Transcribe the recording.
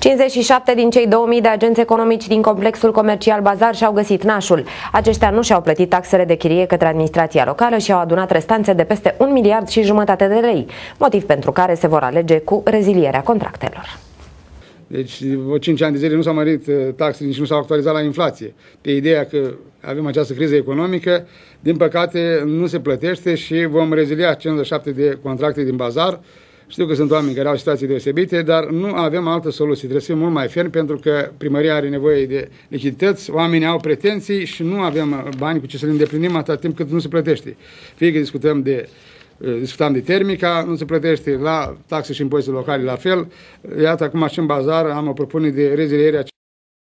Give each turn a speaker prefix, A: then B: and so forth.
A: 57 din cei 2000 de agenți economici din complexul comercial Bazar și-au găsit nașul. Aceștia nu și-au plătit taxele de chirie către administrația locală și au adunat restanțe de peste 1 miliard și jumătate de lei, motiv pentru care se vor alege cu rezilierea contractelor.
B: Deci, după 5 ani de zile nu s-au mărit uh, taxele, nici nu s-au actualizat la inflație. Pe ideea că avem această criză economică, din păcate nu se plătește și vom rezilia 57 de contracte din bazar, știu că sunt oameni care au situații deosebite, dar nu avem altă soluție. Trebuie să fim mult mai fermi pentru că primăria are nevoie de lichidități, oamenii au pretenții și nu avem uh, bani cu ce să le îndeplinim atât timp cât nu se plătește. Fie că discutăm de uh, discutam de termica, nu se plătește la taxe și impozite locale la fel. Iată, acum și în bazar am o propunere de rezilierea